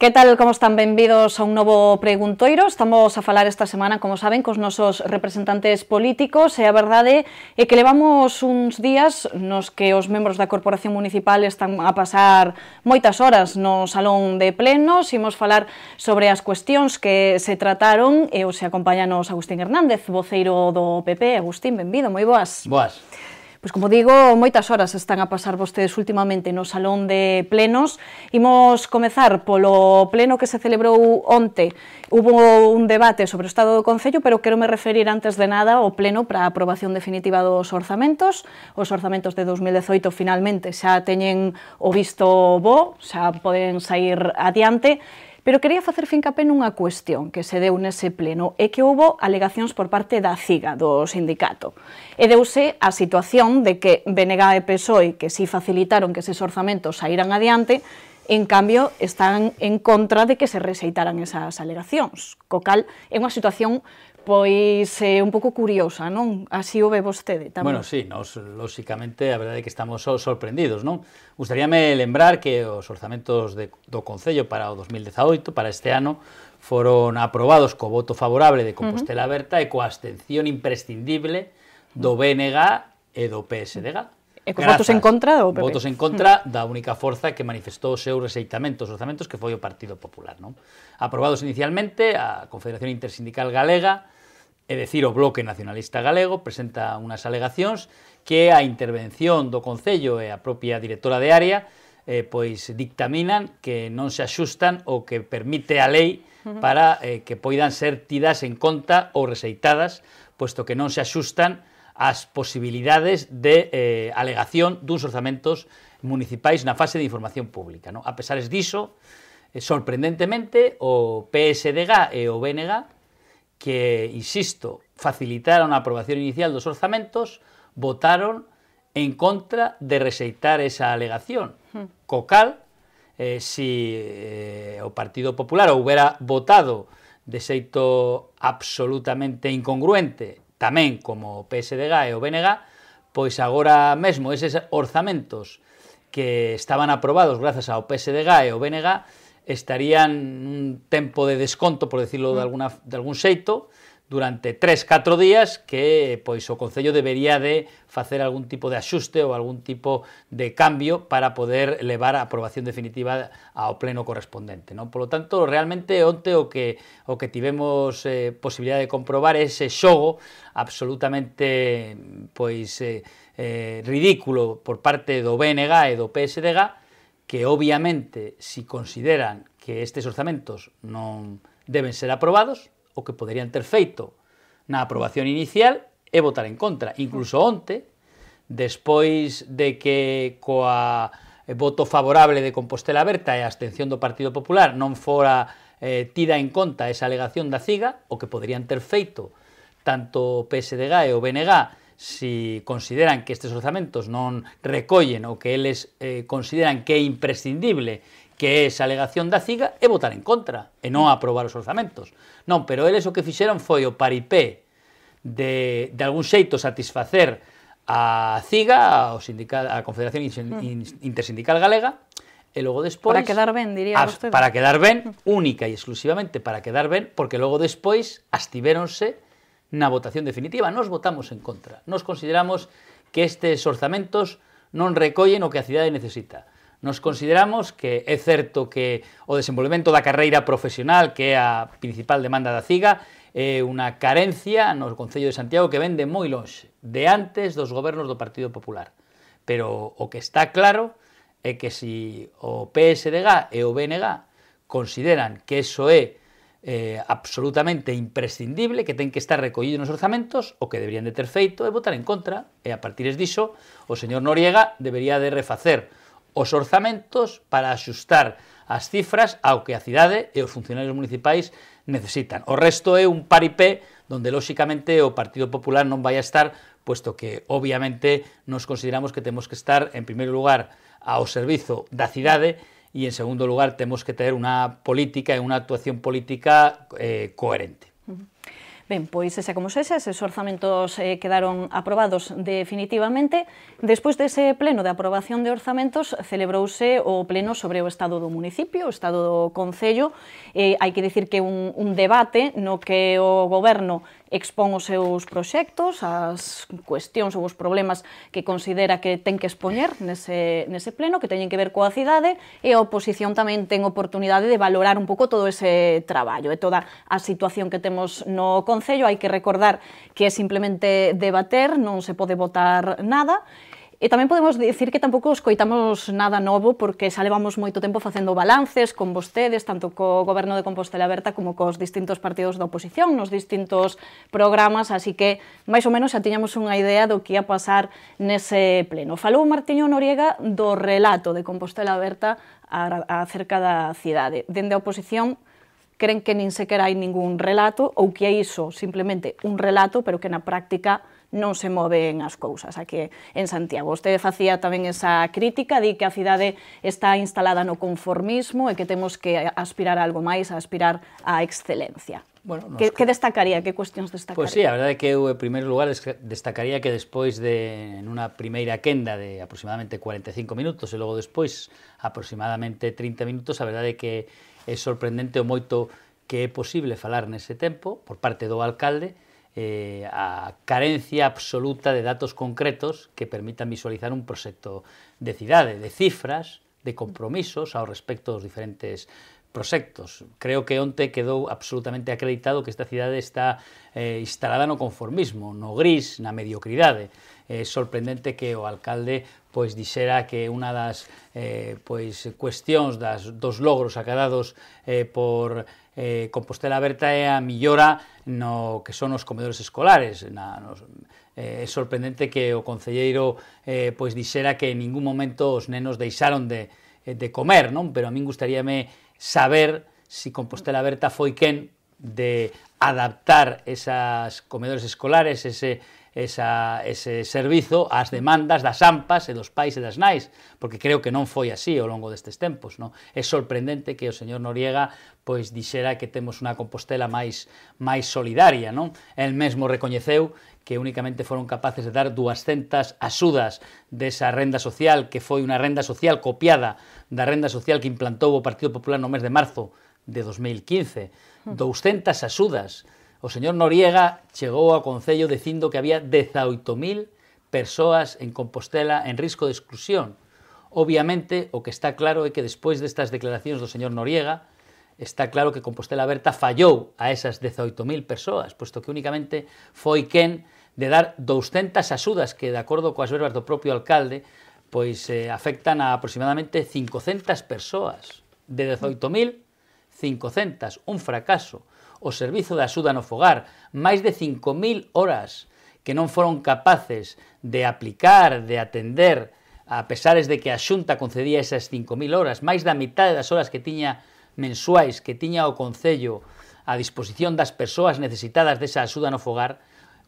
Que tal, como están? Benvidos a un novo preguntoiro. Estamos a falar esta semana, como saben, cos nosos representantes políticos e a verdade eh, é eh, que levamos uns días nos que os membros da Corporación Municipal están a pasar moitas horas no Salón de Plenos. Imos falar sobre as cuestións que se trataron e os acompañanos Agustín Hernández, voceiro do PP. Agustín, benvido, moi boas. Boas. Pois como digo, moitas horas están a pasar vostedes últimamente no Salón de Plenos. Imos comezar polo pleno que se celebrou onte. Hubo un debate sobre o Estado do Concello, pero quero me referir antes de nada ao pleno para a aprobación definitiva dos orzamentos. Os orzamentos de 2018 finalmente xa teñen o visto bo, xa poden sair adiante Pero quería facer fincapé nunha cuestión que se deu nese pleno e que houbo alegacións por parte da CIGA, do sindicato. E deuse a situación de que BNG e PSOE, que si facilitaron que eses orzamentos sairan adiante, en cambio, están en contra de que se rexeitaran esas alegacións, co cal é unha situación Pois é eh, un pouco curiosa, non? Así o ve vostede tamén. Bueno, sí, nos, lóxicamente, a verdade é que estamos sorprendidos, non? Gustaríame lembrar que os orzamentos de, do Concello para o 2018, para este ano, foron aprobados co voto favorable de Compostela Berta uh -huh. e coa abstención imprescindible do BNG e do PSDG. Uh -huh. E cos votos en contra do PP. Votos en contra mm. da única forza que manifestou os seus rexeitamentos, os orzamentos que foi o Partido Popular. Non? Aprobados inicialmente, a Confederación Intersindical Galega, é dicir, o Bloque Nacionalista Galego, presenta unhas alegacións que a intervención do Concello e a propia directora de área eh, pois dictaminan que non se axustan o que permite a lei para eh, que poidan ser tidas en conta ou rexeitadas, puesto que non se axustan as posibilidades de eh, alegación duns orzamentos municipais na fase de información pública. Non? A pesares diso, eh, sorprendentemente, o PSDG e o BNG, que, insisto, facilitaron a aprobación inicial dos orzamentos, votaron en contra de rexeitar esa alegación. Hmm. Co cal, eh, si eh, o Partido Popular houbera votado de xeito absolutamente incongruente también como PSDG e o BNG, pues ahora mesmo esos orzamentos que estaban aprobados gracias a PSDG e o o BNG estarían un tempo de desconto, por decirlo de, mm. de algún seito, durante 3, 4 días que pois o Concello debería de facer algún tipo de axuste ou algún tipo de cambio para poder levar a aprobación definitiva ao pleno correspondente. Non? Polo tanto, realmente onte o que, o que tivemos eh, posibilidade de comprobar é ese xogo absolutamente pois eh, eh, ridículo por parte do BNG e do PSDG que obviamente si consideran que estes orzamentos non deben ser aprobados, o que poderían ter feito na aprobación inicial e votar en contra. Incluso onte, despois de que coa voto favorable de Compostela Aberta e a abstención do Partido Popular non fora eh, tida en conta esa alegación da CIGA, o que poderían ter feito tanto o PSDG e o BNG si consideran que estes orzamentos non recollen o que eles eh, consideran que é imprescindible que é esa alegación da CIGA é votar en contra e non aprobar os orzamentos. Non, pero eles o que fixeron foi o paripé de, de algún xeito satisfacer a CIGA, ao sindical, a Confederación mm. Intersindical Galega, e logo despois... Para quedar ben, diría as, vostede. Para quedar ben, única e exclusivamente para quedar ben, porque logo despois astiveronse na votación definitiva. Nos votamos en contra. Nos consideramos que estes orzamentos non recollen o que a cidade necesita Nos consideramos que é certo que o desenvolvemento da carreira profesional, que é a principal demanda da CIGA, é unha carencia no Concello de Santiago que vende moi longe, de antes dos gobernos do Partido Popular. Pero o que está claro é que si o PSDG e o BNG consideran que eso é eh, absolutamente imprescindible, que ten que estar recollido nos orzamentos, o que deberían de ter feito é votar en contra, e a partir disso o señor Noriega debería de refacer os orzamentos para axustar as cifras ao que a cidade e os funcionarios municipais necesitan. O resto é un paripé donde, lóxicamente, o Partido Popular non vai a estar, puesto que, obviamente, nos consideramos que temos que estar, en primeiro lugar, ao servizo da cidade e, en segundo lugar, temos que ter unha política e unha actuación política eh, coherente. Uh -huh. Ben, pois ese como sexa, eses orzamentos eh, quedaron aprobados definitivamente. Despois dese pleno de aprobación de orzamentos, celebrouse o pleno sobre o estado do municipio, o estado do Concello. Eh, hai que dicir que un, un debate no que o goberno expón os seus proxectos, as cuestións ou os problemas que considera que ten que expoñer nese, nese pleno, que teñen que ver coa cidade, e a oposición tamén ten oportunidade de valorar un pouco todo ese traballo e toda a situación que temos no Concello. Hai que recordar que é simplemente debater, non se pode votar nada, E tamén podemos dicir que tampouco escoitamos nada novo porque xa levamos moito tempo facendo balances con vostedes, tanto co goberno de Compostela Aberta como cos distintos partidos da oposición, nos distintos programas, así que máis ou menos xa tiñamos unha idea do que ia pasar nese pleno. Falou Martiño Noriega do relato de Compostela Aberta acerca da cidade. Dende a oposición creen que nin sequera hai ningún relato ou que é iso, simplemente un relato, pero que na práctica non non se moven as cousas aquí en Santiago. Vostede facía tamén esa crítica, di que a cidade está instalada no conformismo e que temos que aspirar a algo máis, a aspirar á excelencia. Bueno, nos... que, que destacaría, que cuestións destacaría? Pois pues sí, a verdade é que eu, en primeiro lugar, destacaría que despois de unha primeira quenda de aproximadamente 45 minutos e logo despois aproximadamente 30 minutos, a verdade é que é sorprendente o moito que é posible falar nese tempo por parte do alcalde, eh, a carencia absoluta de datos concretos que permitan visualizar un proxecto de cidade, de cifras, de compromisos ao respecto dos diferentes proxectos. Creo que onte quedou absolutamente acreditado que esta cidade está eh, instalada no conformismo, no gris, na mediocridade. É eh, sorprendente que o alcalde pois dixera que unha das eh, pois cuestións das dos logros acadados eh, por eh, Compostela Aberta é a millora no que son os comedores escolares. Na, nos, eh, é sorprendente que o concelleiro eh, pois dixera que en ningún momento os nenos deixaron de, eh, de comer, non? pero a min gustaríame saber si Compostela Aberta foi quen de adaptar esas comedores escolares, ese, esa, ese servizo ás demandas das AMPAs e dos pais e das nais, porque creo que non foi así ao longo destes tempos. Non? É sorprendente que o señor Noriega pois dixera que temos unha Compostela máis máis solidaria. Non? El mesmo recoñeceu que únicamente foron capaces de dar 200 axudas desa renda social, que foi unha renda social copiada da renda social que implantou o Partido Popular no mes de marzo de 2015. 200 hmm. axudas O señor Noriega chegou ao Concello dicindo que había 18.000 persoas en Compostela en risco de exclusión. Obviamente, o que está claro é que despois destas declaracións do señor Noriega, está claro que Compostela Berta fallou a esas 18.000 persoas, puesto que únicamente foi quen de dar 200 axudas que, de acordo coas verbas do propio alcalde, pois eh, afectan a aproximadamente 500 persoas. De 18.000, 500, un fracaso o Servizo de Axuda no Fogar, máis de 5.000 horas que non foron capaces de aplicar, de atender, a pesares de que a Xunta concedía esas 5.000 horas, máis da mitad das horas que tiña mensuais que tiña o Concello a disposición das persoas necesitadas desa axuda no fogar,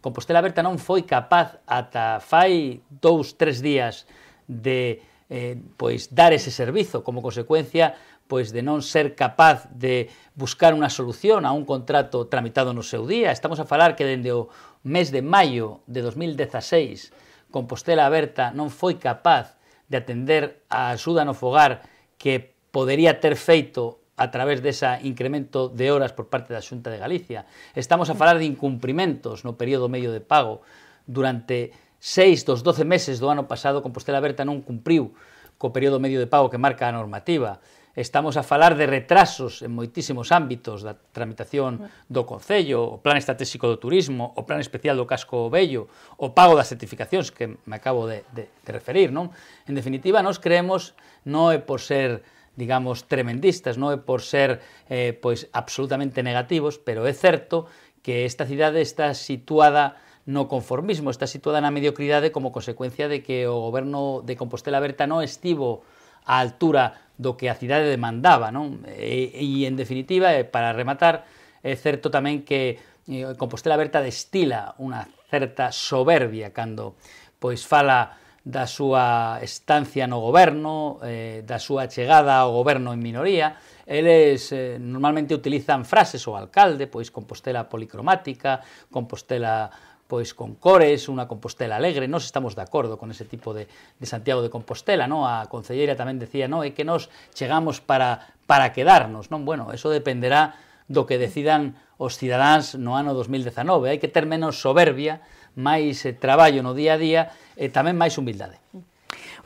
Compostela Berta non foi capaz ata fai dous, tres días de eh, pois dar ese servizo como consecuencia pois de non ser capaz de buscar unha solución a un contrato tramitado no seu día. Estamos a falar que dende o mes de maio de 2016 Compostela Aberta non foi capaz de atender a axuda no fogar que podería ter feito a través desa incremento de horas por parte da Xunta de Galicia. Estamos a falar de incumprimentos no período medio de pago. Durante seis dos 12 meses do ano pasado, Compostela Aberta non cumpriu co período medio de pago que marca a normativa estamos a falar de retrasos en moitísimos ámbitos da tramitación do Concello, o Plan Estratégico do Turismo, o Plan Especial do Casco Bello, o pago das certificacións que me acabo de, de, de referir, non? En definitiva, nós creemos, non é por ser digamos, tremendistas, non é por ser eh, pois absolutamente negativos, pero é certo que esta cidade está situada no conformismo, está situada na mediocridade como consecuencia de que o goberno de Compostela Berta non estivo a altura do que a cidade demandaba, non? E, e en definitiva, eh, para rematar, é certo tamén que eh, Compostela Berta destila unha certa soberbia cando pois fala da súa estancia no goberno, eh, da súa chegada ao goberno en minoría, eles eh, normalmente utilizan frases o alcalde, pois Compostela policromática, Compostela pois con cores, unha Compostela alegre, nós estamos de acordo con ese tipo de, de Santiago de Compostela, non? A concelleira tamén decía, non, é que nós chegamos para, para quedarnos, non? Bueno, eso dependerá do que decidan os cidadáns no ano 2019. Hai que ter menos soberbia, máis eh, traballo no día a día e tamén máis humildade.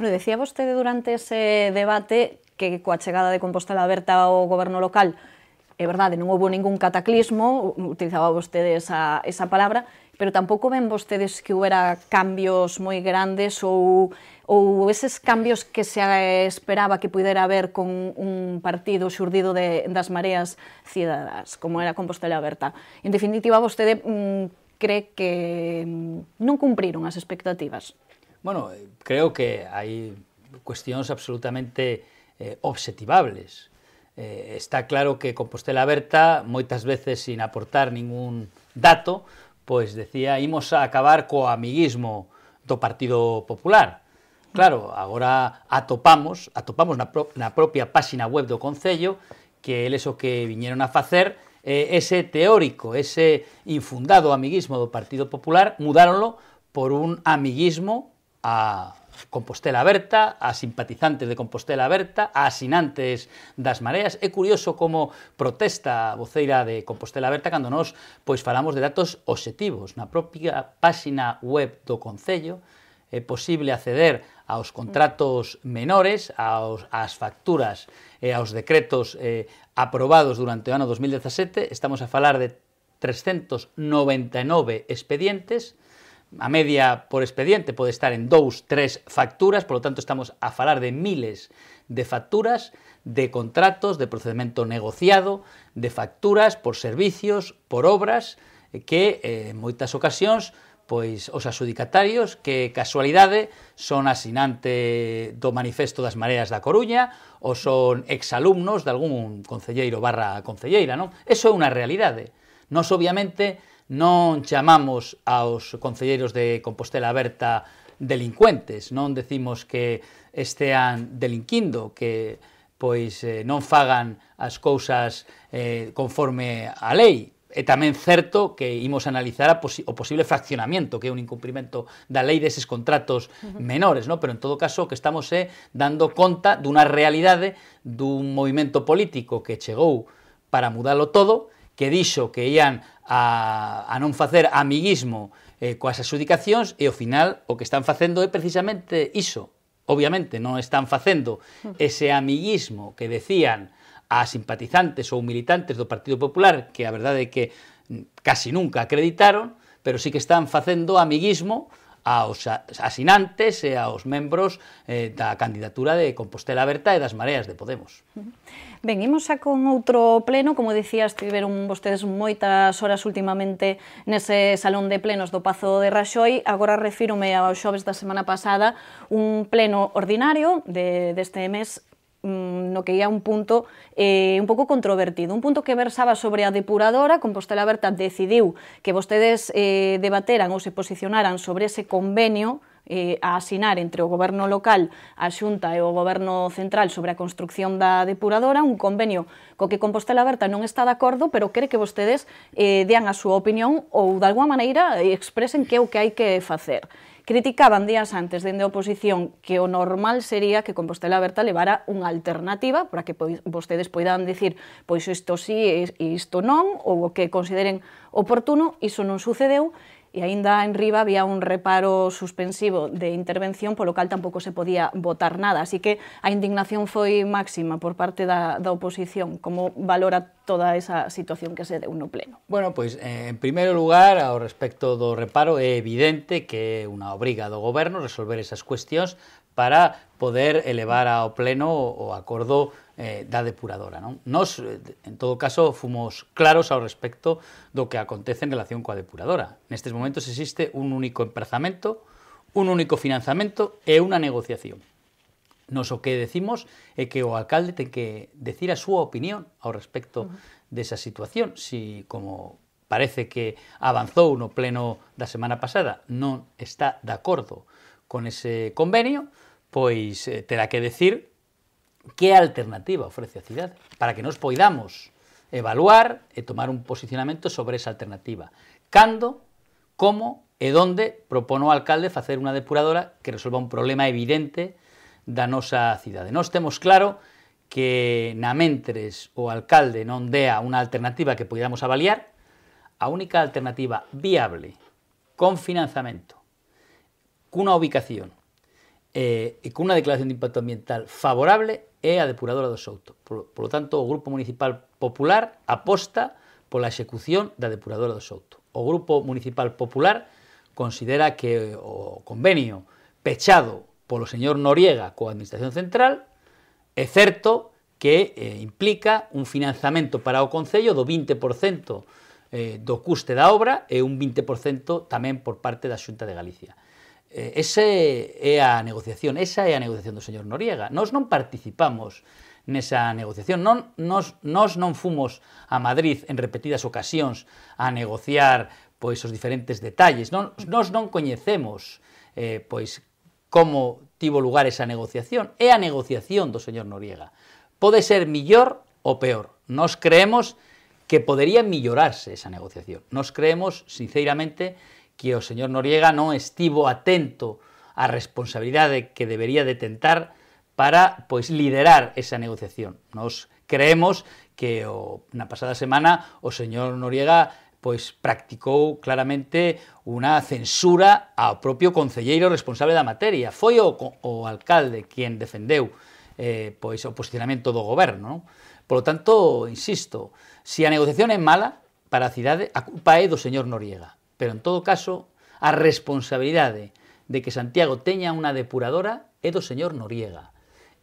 Bueno, decía vostede durante ese debate que coa chegada de Compostela Aberta ao goberno local, é verdade, non houve ningún cataclismo, utilizaba vostede esa, esa palabra, pero tampouco ven vostedes que houbera cambios moi grandes ou, ou eses cambios que se esperaba que pudera haber con un partido xurdido de, das mareas cidadas, como era Compostela Aberta. En definitiva, vostede mm, cree que mm, non cumpriron as expectativas? Bueno, eh, creo que hai cuestións absolutamente eh, obxectivables. Eh, está claro que Compostela Aberta, moitas veces sin aportar ningún dato, pois decía, imos a acabar co amiguismo do Partido Popular. Claro, agora atopamos, atopamos na, pro, na propia páxina web do Concello que eles eso que viñeron a facer eh, ese teórico, ese infundado amiguismo do Partido Popular, mudáronlo por un amiguismo a Compostela Aberta, a simpatizantes de Compostela Aberta, a asinantes das mareas. É curioso como protesta a voceira de Compostela Aberta cando nós pois falamos de datos obxectivos. Na propia páxina web do Concello é posible acceder aos contratos menores, aos, ás facturas e aos decretos eh, aprobados durante o ano 2017. Estamos a falar de 399 expedientes, a media por expediente pode estar en dous, tres facturas, polo tanto estamos a falar de miles de facturas, de contratos, de procedimento negociado, de facturas por servicios, por obras, eh, que eh, en moitas ocasións pois os asudicatarios, que casualidade son asinante do manifesto das mareas da Coruña ou son exalumnos de algún concelleiro barra concelleira, non? Eso é unha realidade. Nos obviamente non chamamos aos concelleiros de Compostela Aberta delincuentes, non decimos que estean delinquindo, que pois eh, non fagan as cousas eh, conforme á lei. É tamén certo que imos analizar a posi o posible fraccionamento, que é un incumprimento da lei deses contratos menores, no? pero en todo caso o que estamos é eh, dando conta dunha realidade dun movimento político que chegou para mudalo todo, que dixo que ian a, a non facer amiguismo eh, coas adjudicacións e ao final o que están facendo é precisamente iso. Obviamente non están facendo ese amiguismo que decían a simpatizantes ou militantes do Partido Popular, que a verdade é que mm, casi nunca acreditaron, pero sí que están facendo amiguismo aos asinantes e aos membros eh, da candidatura de Compostela Aberta e das Mareas de Podemos. Ben, imos xa con outro pleno, como dicías, tiveron vostedes moitas horas últimamente nese salón de plenos do Pazo de Raxoi, agora refírome ao xoves da semana pasada un pleno ordinario de, deste mes Mm, no que ia un punto eh, un pouco controvertido, un punto que versaba sobre a depuradora, Compostela Berta decidiu que vostedes eh, debateran ou se posicionaran sobre ese convenio eh, a asinar entre o goberno local, a Xunta e o goberno central sobre a construcción da depuradora, un convenio co que Compostela Berta non está de acordo, pero quere que vostedes eh, dean a súa opinión ou de alguma maneira expresen que é o que hai que facer. Criticaban días antes dende a oposición que o normal sería que Compostela Aberta levara unha alternativa para que pois, vostedes poidan dicir pois isto sí e isto non, ou o que consideren oportuno, iso non sucedeu, e aínda en riba había un reparo suspensivo de intervención, polo cal tampouco se podía votar nada. Así que a indignación foi máxima por parte da, da oposición. Como valora toda esa situación que se deu no Pleno? Bueno, pois, pues, eh, en primeiro lugar, ao respecto do reparo, é evidente que é unha obriga do goberno resolver esas cuestións para poder elevar ao Pleno o acordo eh, da depuradora. Non? Nos, eh, en todo caso, fomos claros ao respecto do que acontece en relación coa depuradora. Nestes momentos existe un único emprazamento, un único financiamento e unha negociación. Nos o que decimos é que o alcalde ten que decir a súa opinión ao respecto uh -huh. desa situación, si como parece que avanzou no pleno da semana pasada, non está de acordo con ese convenio, pois eh, terá que decir qué alternativa ofrece la ciudad para que nos podamos evaluar y tomar un posicionamiento sobre esa alternativa. Cando, cómo y dónde propone el alcalde hacer una depuradora que resuelva un problema evidente danosa a ciudad? No estemos claro que na o alcalde non dea una alternativa que podamos avaliar, a única alternativa viable con financiamiento, con una ubicación eh, e cunha declaración de impacto ambiental favorable é a depuradora do Souto. Por, por lo tanto, o Grupo Municipal Popular aposta pola execución da depuradora do Souto. O Grupo Municipal Popular considera que o convenio pechado polo señor Noriega coa Administración Central é certo que eh, implica un financiamento para o Concello do 20% eh, do custe da obra e un 20% tamén por parte da Xunta de Galicia. Eh, ese é a negociación, esa é a negociación do señor Noriega. Nós non participamos nesa negociación. Non, nos, nos non fomos a Madrid en repetidas ocasións a negociar pois os diferentes detalles. Non, nos non coñecemos eh, pois como tivo lugar esa negociación. É a negociación do señor Noriega. Pode ser millor ou peor. Nos creemos que podería millorarse esa negociación. Nos creemos, que que o señor Noriega non estivo atento á responsabilidade que debería de tentar para pois liderar esa negociación. Nos creemos que o, na pasada semana o señor Noriega pois practicou claramente unha censura ao propio concelleiro responsable da materia. Foi o, o alcalde quen defendeu eh, pois o posicionamento do goberno. Non? Por lo tanto, insisto, se a negociación é mala para a cidade, a culpa é do señor Noriega. Pero en todo caso, a responsabilidade de que Santiago teña unha depuradora é do señor Noriega.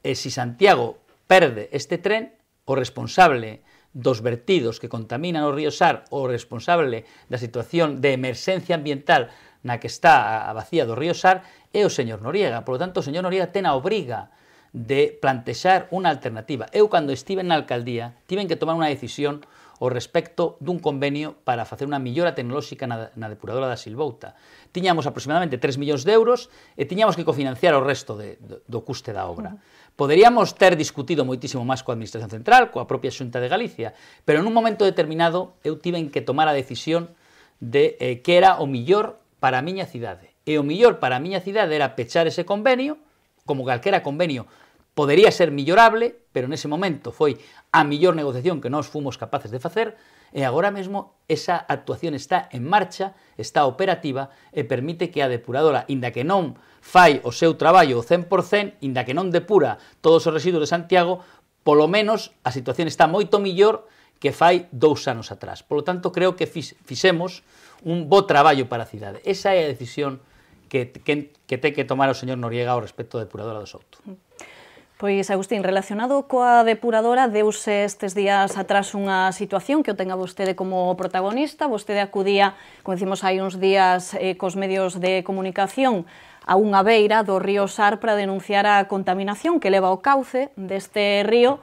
E se Santiago perde este tren, o responsable dos vertidos que contaminan o río Sar, o responsable da situación de emerxencia ambiental na que está a vacía do río Sar, é o señor Noriega. Por lo tanto, o señor Noriega ten a obriga de plantexar unha alternativa. Eu, cando estive na alcaldía, tiven que tomar unha decisión o respecto dun convenio para facer unha millora tecnolóxica na, na depuradora da Silvouta. Tiñamos aproximadamente 3 millóns de euros e tiñamos que cofinanciar o resto de, do, do custe da obra. Poderíamos ter discutido moitísimo máis coa Administración Central, coa propia Xunta de Galicia, pero nun momento determinado eu tiven que tomar a decisión de eh, que era o millor para a miña cidade. E o millor para a miña cidade era pechar ese convenio, como calquera convenio podería ser millorable, pero nese momento foi a millor negociación que nós fomos capaces de facer, e agora mesmo esa actuación está en marcha, está operativa e permite que a depuradora, inda que non fai o seu traballo o 100%, inda que non depura todos os residuos de Santiago, polo menos a situación está moito millor que fai dous anos atrás. Polo tanto, creo que fixemos un bo traballo para a cidade. Esa é a decisión que, que, que ten que tomar o señor Noriega ao respecto da depuradora do Souto. Mm. Pois, Agustín, relacionado coa depuradora, deuse estes días atrás unha situación que o tenga vostede como protagonista. Vostede acudía, como decimos hai uns días, eh, cos medios de comunicación a unha beira do río Sar para denunciar a contaminación que leva o cauce deste río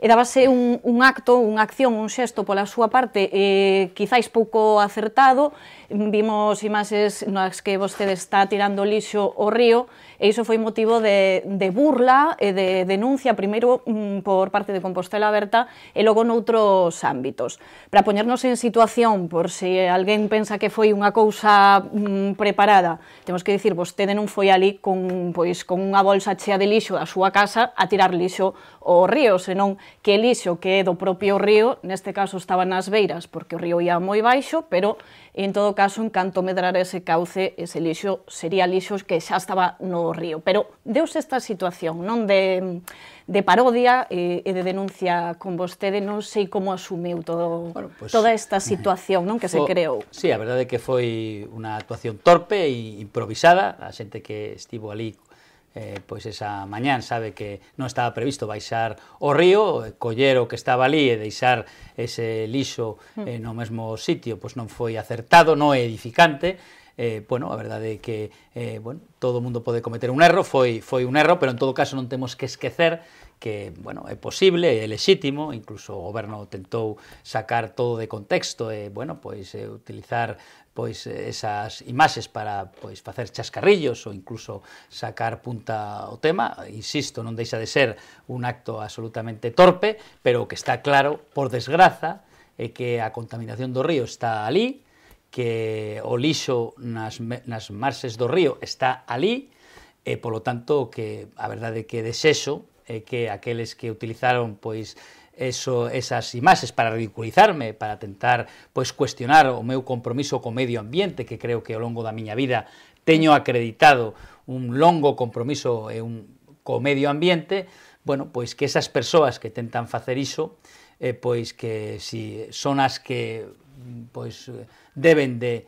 e dábase un, un acto, unha acción, un xesto pola súa parte eh, quizáis pouco acertado, vimos imaxes nas que vostede está tirando lixo ao río, e iso foi motivo de, de burla e de denuncia, primeiro mm, por parte de Compostela Aberta e logo noutros ámbitos. Para poñernos en situación, por se si alguén pensa que foi unha cousa mm, preparada, temos que dicir, vostede non foi ali con, pois, con unha bolsa chea de lixo da súa casa a tirar lixo ao río, senón que el lixo que é do propio río, neste caso estaba nas beiras, porque o río ia moi baixo, pero en todo caso, en canto medrar ese cauce, ese lixo sería lixo que xa estaba no río. Pero deus esta situación, non de, de parodia e, eh, e de denuncia con vostede, non sei como asumiu todo, bueno, pues, toda esta situación non que fo, se creou. Sí, a verdade é que foi unha actuación torpe e improvisada, a xente que estivo ali eh, pois esa mañán sabe que non estaba previsto baixar o río, coller o que estaba ali e deixar ese lixo hmm. eh, no mesmo sitio, pois non foi acertado, non é edificante, eh, bueno, a verdade é que eh, bueno, todo o mundo pode cometer un erro, foi, foi un erro, pero en todo caso non temos que esquecer que, bueno, é posible, é lexítimo, incluso o goberno tentou sacar todo de contexto e, bueno, pois eh, utilizar pois eh, esas imaxes para pois facer chascarrillos ou incluso sacar punta o tema, insisto, non deixa de ser un acto absolutamente torpe, pero o que está claro, por desgraza, é que a contaminación do río está ali, que o lixo nas, nas marxes do río está ali, e polo tanto que a verdade é que desexo é que aqueles que utilizaron pois eso, esas imaxes para ridiculizarme, para tentar pois cuestionar o meu compromiso co medio ambiente, que creo que ao longo da miña vida teño acreditado un longo compromiso e un co medio ambiente, bueno, pois que esas persoas que tentan facer iso, eh, pois que si son as que pois deben de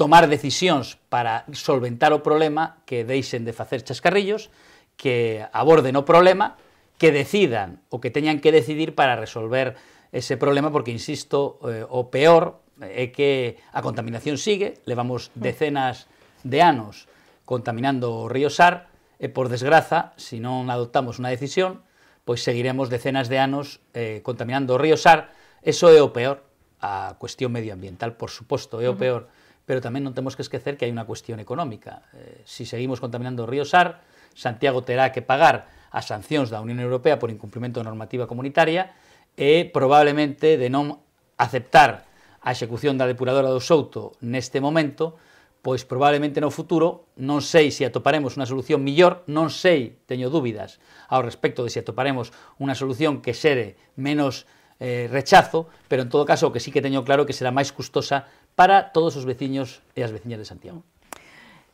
tomar decisións para solventar o problema, que deixen de facer chascarrillos, que aborden o problema que decidan o que tengan que decidir para resolver ese problema, porque, insisto, eh, o peor es eh, que a contaminación sigue, le vamos mm. decenas de años contaminando río Sar, eh, por desgraza, si no adoptamos una decisión, pues seguiremos decenas de años contaminando río Sar, eso es o peor, a cuestión medioambiental, por supuesto, es o peor, pero también no tenemos que esquecer que hay una cuestión económica. si seguimos contaminando río Sar, Santiago tendrá que pagar as sancións da Unión Europea por incumprimento da normativa comunitaria e probablemente de non aceptar a execución da depuradora do Souto neste momento, pois probablemente no futuro non sei se atoparemos unha solución millor, non sei, teño dúbidas ao respecto de se atoparemos unha solución que xere menos eh, rechazo, pero en todo caso o que sí que teño claro que será máis custosa para todos os veciños e as veciñas de Santiago.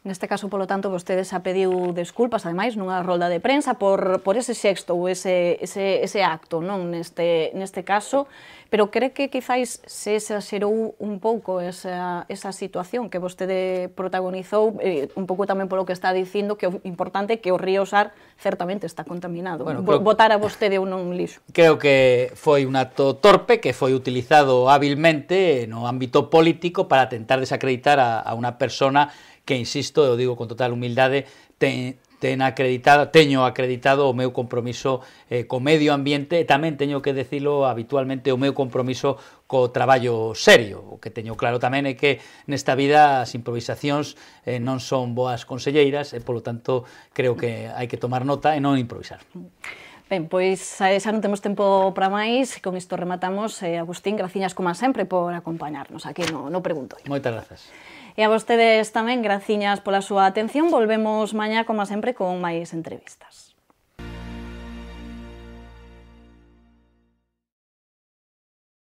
Neste caso, polo tanto, vostedes xa pediu desculpas, ademais, nunha rolda de prensa por, por ese sexto ou ese, ese, ese acto, non? Neste, neste caso, pero cree que quizáis se exagerou un pouco esa, esa situación que vostede protagonizou, eh, un pouco tamén polo que está dicindo, que é importante que o río Sar certamente está contaminado. Bueno, creo... Botar a vostede un non lixo. Creo que foi un acto torpe que foi utilizado hábilmente no ámbito político para tentar desacreditar a, a unha persona que insisto, eu digo con total humildade, ten, ten acreditado, teño acreditado o meu compromiso eh, co medio ambiente e tamén teño que decilo habitualmente o meu compromiso co traballo serio. O que teño claro tamén é que nesta vida as improvisacións eh, non son boas conselleiras e polo tanto creo que hai que tomar nota e non improvisar. Ben, pois xa non temos tempo para máis, con isto rematamos. Eh, Agustín, graciñas como sempre por acompañarnos aquí no, no Pregunto. Moitas grazas. E a vostedes tamén, graciñas pola súa atención. Volvemos mañá, como sempre, con máis entrevistas.